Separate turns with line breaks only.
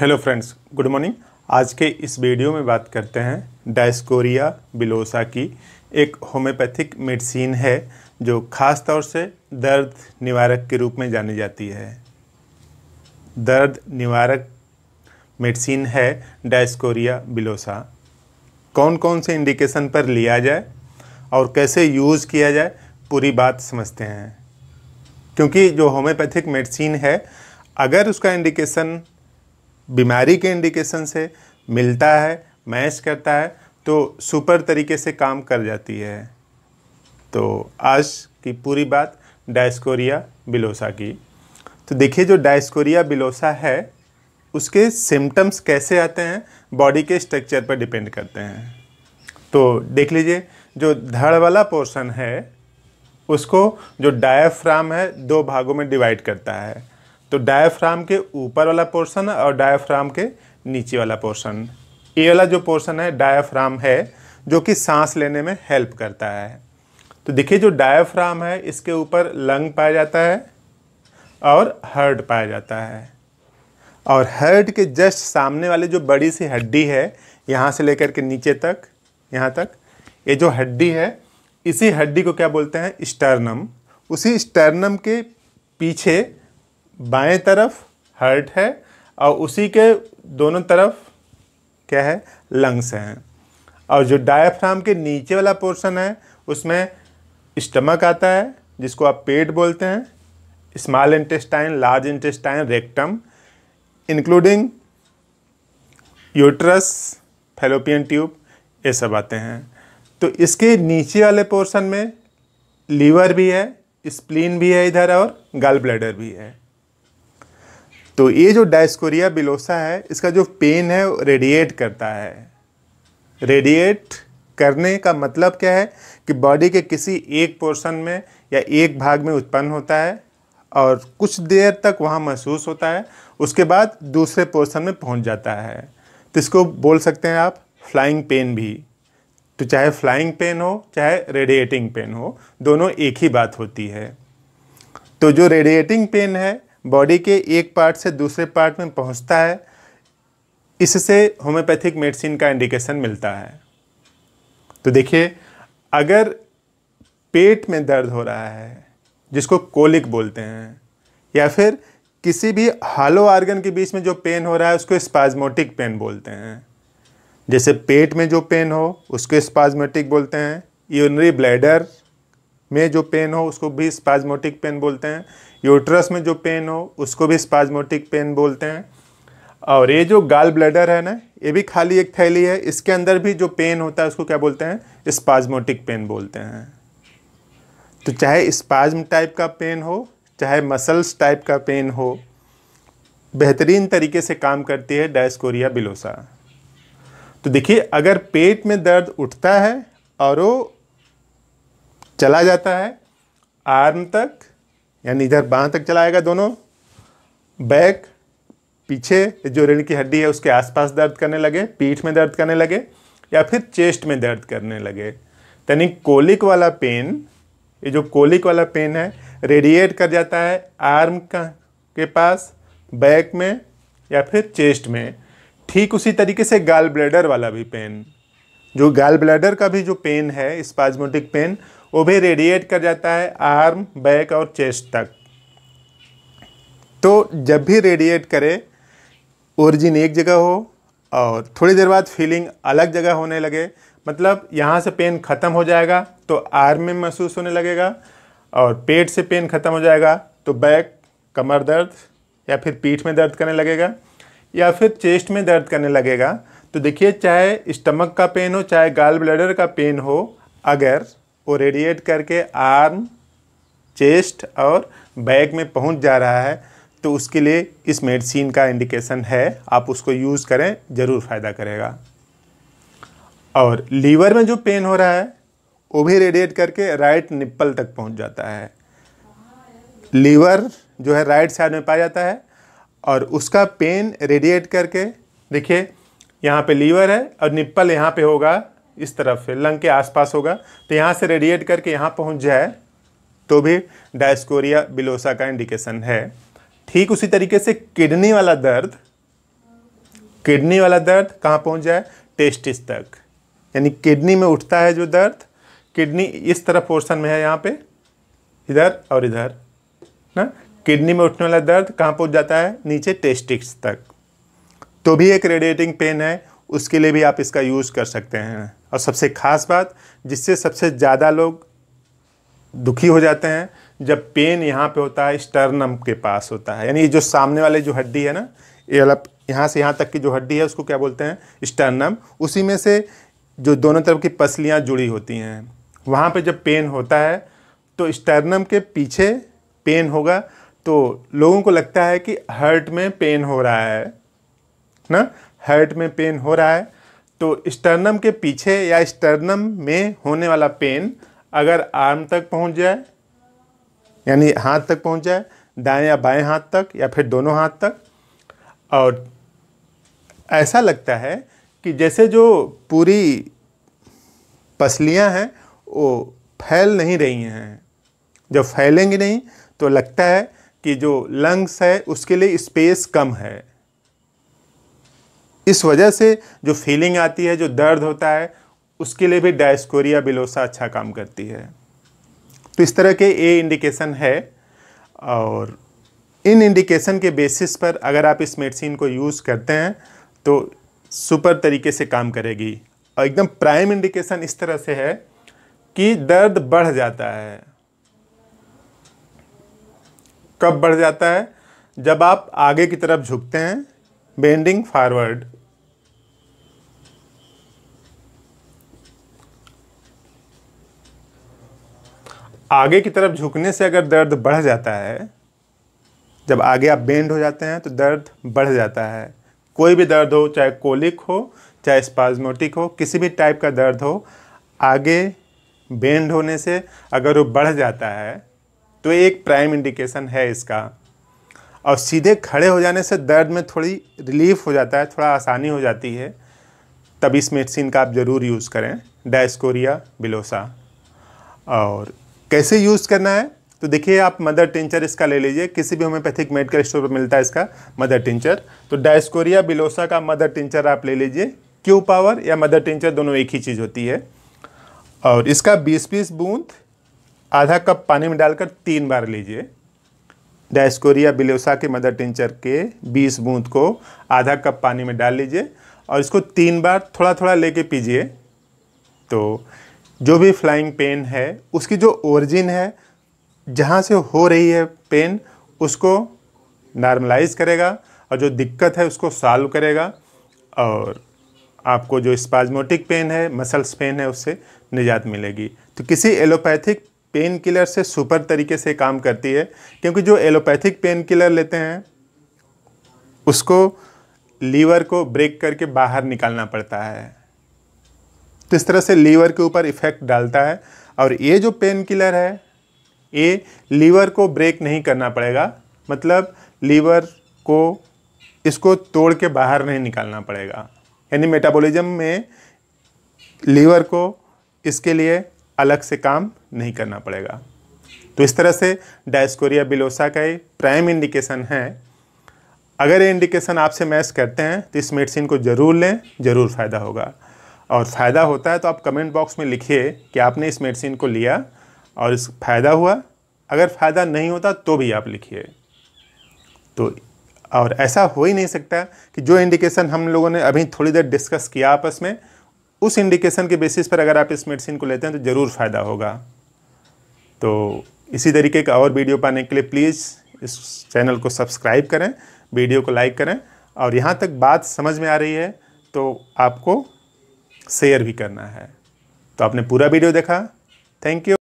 hello friends good morning आज के इस वीडियो में बात करते हैं डायस्कोरिया बिलोसा की एक होम्योपैथिक मेडिसिन है जो खास तौर से दर्द निवारक के रूप में जानी जाती है दर्द निवारक मेडिसिन है डायस्कोरिया बिलोसा कौन कौन से इंडिकेशन पर लिया जाए और कैसे यूज़ किया जाए पूरी बात समझते हैं क्योंकि जो होम्योपैथिक मेडिसिन है अगर उसका इंडिकेशन बीमारी के इंडिकेशन से मिलता है मैच करता है तो सुपर तरीके से काम कर जाती है तो आज की पूरी बात डायस्कोरिया बिलोसा की तो देखिए जो डायस्कोरिया बिलोसा है उसके सिम्टम्स कैसे आते हैं बॉडी के स्ट्रक्चर पर डिपेंड करते हैं तो देख लीजिए जो धड़ वाला पोर्शन है उसको जो डायफ्राम है दो भागों में डिवाइड करता है तो डायफ्राम के ऊपर वाला पोर्शन और डायफ्राम के नीचे वाला पोर्शन ये वाला जो पोर्शन है डायफ्राम है जो कि सांस लेने में हेल्प करता है तो देखिए जो डायफ्राम है इसके ऊपर लंग पाया जाता है और हर्ड पाया जाता है और हर्ड के जस्ट सामने वाले जो बड़ी सी हड्डी है यहाँ से लेकर के नीचे तक यहाँ तक ये जो हड्डी है इसी हड्डी को क्या बोलते हैं स्टर्नम उसी स्टर्नम के पीछे बाएं तरफ हर्ट है और उसी के दोनों तरफ क्या है लंग्स हैं और जो डायफ्राम के नीचे वाला पोर्शन है उसमें स्टमक आता है जिसको आप पेट बोलते हैं small intestine large intestine rectum including uterus fallopian tube ये सब आते हैं तो इसके नीचे वाले पोर्शन में लीवर भी है स्प्लीन भी है इधर और गल ब्लैडर भी है तो ये जो डायस्कोरिया बिलोसा है इसका जो पेन है रेडिएट करता है रेडिएट करने का मतलब क्या है कि बॉडी के किसी एक पोर्शन में या एक भाग में उत्पन्न होता है और कुछ देर तक वहाँ महसूस होता है उसके बाद दूसरे पोर्शन में पहुँच जाता है तो इसको बोल सकते हैं आप फ्लाइंग पेन भी तो चाहे फ्लाइंग पेन हो चाहे रेडिएटिंग पेन हो दोनों एक ही बात होती है तो जो रेडिएटिंग पेन है बॉडी के एक पार्ट से दूसरे पार्ट में पहुंचता है इससे होम्योपैथिक मेडिसिन का इंडिकेशन मिलता है तो देखिए अगर पेट में दर्द हो रहा है जिसको कोलिक बोलते हैं या फिर किसी भी हालो आर्गन के बीच में जो पेन हो रहा है उसको स्पाजमोटिक पेन बोलते हैं जैसे पेट में जो पेन हो उसको स्पाजमेटिक बोलते हैं यूनरी ब्लैडर में जो पेन हो उसको भी स्पाजमोटिक पेन बोलते हैं यूट्रस में जो पेन हो उसको भी स्पाजमोटिक पेन बोलते हैं और ये जो गाल ब्लडर है ना ये भी खाली एक थैली है इसके अंदर भी जो पेन होता है उसको क्या बोलते हैं स्पाजमोटिक पेन बोलते हैं तो चाहे स्पाज टाइप का पेन हो चाहे मसल्स टाइप का पेन हो बेहतरीन तरीके से काम करती है डायस्कोरिया बिलोसा तो देखिए अगर पेट में दर्द उठता है और वो चला जाता है आर्म तक यानी इधर बाह तक चलाएगा दोनों बैक पीछे जो रीढ़ की हड्डी है उसके आसपास दर्द करने लगे पीठ में दर्द करने लगे या फिर चेस्ट में दर्द करने लगे यानी कोलिक वाला पेन ये जो कोलिक वाला पेन है रेडिएट कर जाता है आर्म का के पास बैक में या फिर चेस्ट में ठीक उसी तरीके से गाल ब्लैडर वाला भी पेन जो गाल ब्लैडर का भी जो पेन है स्पाजमोटिक पेन वो भी रेडिएट कर जाता है आर्म बैक और चेस्ट तक तो जब भी रेडिएट करे ओरिजिन एक जगह हो और थोड़ी देर बाद फीलिंग अलग जगह होने लगे मतलब यहाँ से पेन ख़त्म हो जाएगा तो आर्म में महसूस होने लगेगा और पेट से पेन ख़त्म हो जाएगा तो बैक कमर दर्द या फिर पीठ में दर्द करने लगेगा या फिर चेस्ट में दर्द करने लगेगा तो देखिए चाहे स्टमक का पेन हो चाहे गाल ब्लैडर का पेन हो अगर वो रेडिएट करके आर्म चेस्ट और बैक में पहुंच जा रहा है तो उसके लिए इस मेडिसिन का इंडिकेशन है आप उसको यूज़ करें ज़रूर फ़ायदा करेगा और लीवर में जो पेन हो रहा है वो भी रेडिएट करके राइट निप्पल तक पहुंच जाता है लीवर जो है राइट साइड में पाया जाता है और उसका पेन रेडिएट करके देखिए यहाँ पे लीवर है और निप्पल यहाँ पे होगा इस तरफ है लंग के आसपास होगा तो यहाँ से रेडिएट करके यहाँ पहुँच जाए तो भी डायस्कोरिया बिलोसा का इंडिकेशन है ठीक उसी तरीके से किडनी वाला दर्द किडनी वाला दर्द कहाँ पहुँच जाए टेस्टिस तक यानी किडनी में उठता है जो दर्द किडनी इस तरफ पोर्शन में है यहाँ पे इधर और इधर ना किडनी में उठने वाला दर्द कहाँ पहुँच जाता है नीचे टेस्टिक्स तक तो भी एक रेडिएटिंग पेन है उसके लिए भी आप इसका यूज़ कर सकते हैं और सबसे खास बात जिससे सबसे ज़्यादा लोग दुखी हो जाते हैं जब पेन यहाँ पे होता है स्टर्नम के पास होता है यानी ये जो सामने वाले जो हड्डी है ना ये वाला यहाँ से यहाँ तक की जो हड्डी है उसको क्या बोलते हैं स्टर्नम उसी में से जो दोनों तरफ की पसलियाँ जुड़ी होती हैं वहाँ पे जब पेन होता है तो स्टर्नम के पीछे पेन होगा तो लोगों को लगता है कि हर्ट में पेन हो रहा है ना हर्ट में पेन हो रहा है तो स्टर्नम के पीछे या स्टर्नम में होने वाला पेन अगर आर्म तक पहुंच जाए यानी हाथ तक पहुंच जाए दाएं या बाएं हाथ तक या फिर दोनों हाथ तक और ऐसा लगता है कि जैसे जो पूरी पसलियां हैं वो फैल नहीं रही हैं जब फैलेंगी नहीं तो लगता है कि जो लंग्स है उसके लिए स्पेस कम है इस वजह से जो फीलिंग आती है जो दर्द होता है उसके लिए भी डायस्कोरिया बिलोसा अच्छा काम करती है तो इस तरह के ए इंडिकेशन है और इन इंडिकेशन के बेसिस पर अगर आप इस मेडिसिन को यूज़ करते हैं तो सुपर तरीके से काम करेगी और एकदम प्राइम इंडिकेशन इस तरह से है कि दर्द बढ़ जाता है कब बढ़ जाता है जब आप आगे की तरफ झुकते हैं bending forward आगे की तरफ झुकने से अगर दर्द बढ़ जाता है जब आगे आप बेंड हो जाते हैं तो दर्द बढ़ जाता है कोई भी दर्द हो चाहे कोलिक हो चाहे स्पाजमोटिक हो किसी भी टाइप का दर्द हो आगे बेंड होने से अगर वो बढ़ जाता है तो एक प्राइम इंडिकेशन है इसका और सीधे खड़े हो जाने से दर्द में थोड़ी रिलीफ हो जाता है थोड़ा आसानी हो जाती है तब इस मेडिसिन का आप ज़रूर यूज़ करें डायस्कोरिया बिलोसा और कैसे यूज़ करना है तो देखिए आप मदर टिंचर इसका ले लीजिए किसी भी होम्योपैथिक मेडिकल स्टोर पर मिलता है इसका मदर टिंचर तो डायस्कोरिया बिलोसा का मदर टिंचर आप ले लीजिए क्यू पावर या मदर टिंचर दोनों एक ही चीज़ होती है और इसका बीस बीस बूंद आधा कप पानी में डालकर तीन बार लीजिए डायस्कोरिया बिलोसा के मदर टिंचर के 20 बूंद को आधा कप पानी में डाल लीजिए और इसको तीन बार थोड़ा थोड़ा लेके पीजिए तो जो भी फ्लाइंग पेन है उसकी जो ओरिजिन है जहाँ से हो रही है पेन उसको नॉर्मलाइज करेगा और जो दिक्कत है उसको सॉल्व करेगा और आपको जो स्पाजमोटिक पेन है मसल्स पेन है उससे निजात मिलेगी तो किसी एलोपैथिक पेन किलर से सुपर तरीके से काम करती है क्योंकि जो एलोपैथिक पेन किलर लेते हैं उसको लीवर को ब्रेक करके बाहर निकालना पड़ता है तो इस तरह से लीवर के ऊपर इफ़ेक्ट डालता है और ये जो पेन किलर है ये लीवर को ब्रेक नहीं करना पड़ेगा मतलब लीवर को इसको तोड़ के बाहर नहीं निकालना पड़ेगा यानी मेटाबॉलिज्म में लीवर को इसके लिए अलग से काम नहीं करना पड़ेगा तो इस तरह से डायस्कोरिया बिलोसा का ये प्राइम इंडिकेशन है अगर ये इंडिकेशन आपसे मैच करते हैं तो इस मेडिसिन को ज़रूर लें ज़रूर फ़ायदा होगा और फ़ायदा होता है तो आप कमेंट बॉक्स में लिखिए कि आपने इस मेडिसिन को लिया और इस फ़ायदा हुआ अगर फ़ायदा नहीं होता तो भी आप लिखिए तो और ऐसा हो ही नहीं सकता कि जो इंडिकेशन हम लोगों ने अभी थोड़ी देर डिस्कस किया आपस में उस इंडिकेशन के बेसिस पर अगर आप इस मेडिसिन को लेते हैं तो ज़रूर फ़ायदा होगा तो इसी तरीके का और वीडियो पाने के लिए प्लीज़ इस चैनल को सब्सक्राइब करें वीडियो को लाइक करें और यहाँ तक बात समझ में आ रही है तो आपको शेयर भी करना है तो आपने पूरा वीडियो देखा थैंक यू